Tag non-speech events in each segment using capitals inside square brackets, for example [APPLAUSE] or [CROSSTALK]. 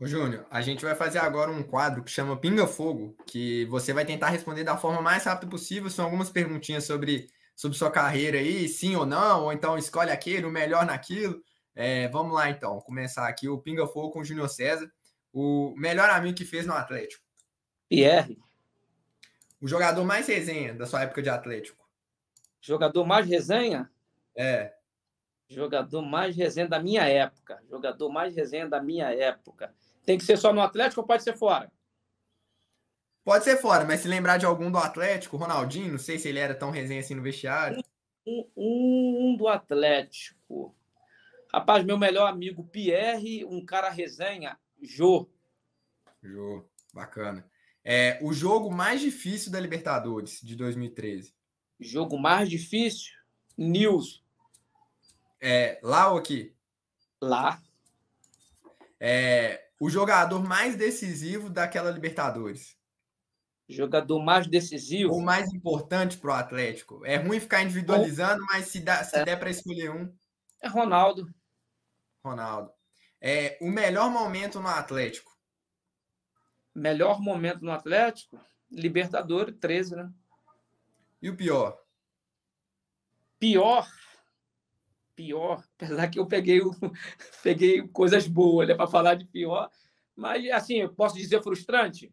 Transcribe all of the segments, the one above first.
Ô, Júnior, a gente vai fazer agora um quadro que chama Pinga Fogo, que você vai tentar responder da forma mais rápida possível. São algumas perguntinhas sobre, sobre sua carreira aí, sim ou não, ou então escolhe aquele, o melhor naquilo. É, vamos lá, então, começar aqui o Pinga Fogo com o Júnior César, o melhor amigo que fez no Atlético. Pierre. O jogador mais resenha da sua época de Atlético. Jogador mais resenha? É. Jogador mais resenha da minha época. Jogador mais resenha da minha época. Tem que ser só no Atlético ou pode ser fora? Pode ser fora, mas se lembrar de algum do Atlético, Ronaldinho, não sei se ele era tão resenha assim no vestiário. Um, um, um do Atlético. Rapaz, meu melhor amigo Pierre, um cara resenha, Jô. Jô, bacana. É, o jogo mais difícil da Libertadores de 2013. Jogo mais difícil? News. É, lá ou aqui? Lá. É, o jogador mais decisivo daquela Libertadores? Jogador mais decisivo? O mais importante para o Atlético. É ruim ficar individualizando, mas se, dá, se é. der para escolher um. É Ronaldo. Ronaldo. É, o melhor momento no Atlético? Melhor momento no Atlético? Libertadores, 13, né? E o pior? Pior? pior, [LAUGHS] apesar que eu peguei, o, [LAUGHS] peguei coisas boas né, para falar de pior, mas assim, eu posso dizer frustrante?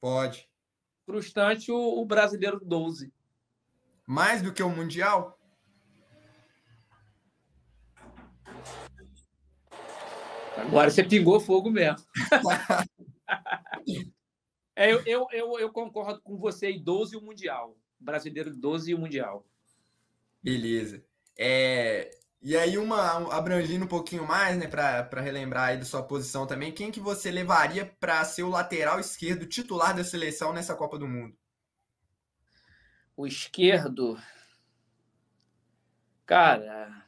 Pode. Frustrante o, o brasileiro 12. Mais do que o Mundial? Agora você pingou fogo mesmo. [LAUGHS] é, eu, eu, eu, concordo com você, 12 o Mundial. Brasileiro 12 e o Mundial. Beleza. É, e aí, uma abrangindo um pouquinho mais, né, para relembrar aí da sua posição também, quem que você levaria para ser o lateral esquerdo titular da seleção nessa Copa do Mundo? O esquerdo. Cara.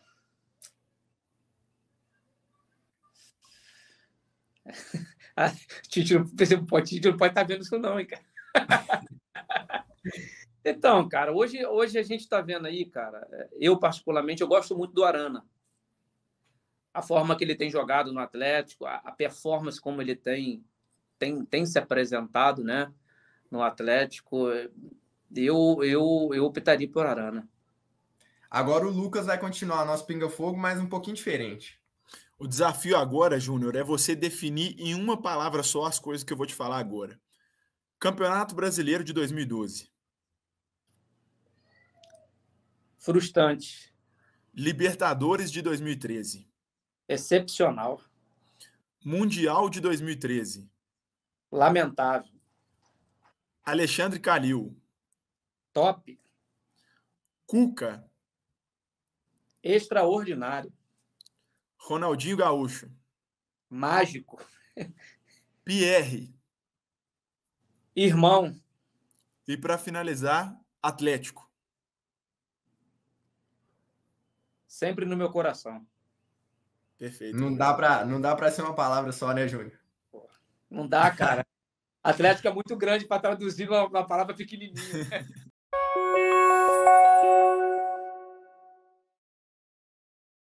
[LAUGHS] Ah, Tito, pode, Tite não pode estar tá vendo isso, não, hein, cara. [LAUGHS] Então, cara, hoje, hoje a gente está vendo aí, cara, é, eu particularmente, eu gosto muito do Arana. A forma que ele tem jogado no Atlético, a, a performance como ele tem, tem, tem se apresentado, né, no Atlético, é, eu, eu, eu optaria por Arana. Agora o Lucas vai continuar nosso pinga-fogo, mas um pouquinho diferente. O desafio agora, Júnior, é você definir em uma palavra só as coisas que eu vou te falar agora. Campeonato Brasileiro de 2012. frustrante. Libertadores de 2013. Excepcional. Mundial de 2013. Lamentável. Alexandre Calil. Top. Cuca. Extraordinário. Ronaldinho Gaúcho. Mágico. Pierre. Irmão. E para finalizar, Atlético. sempre no meu coração. Perfeito. Não dá para não dá para ser uma palavra só, né, Júnior? Não dá, cara. [LAUGHS] Atlético é muito grande para traduzir uma, uma palavra pequenininha. [LAUGHS]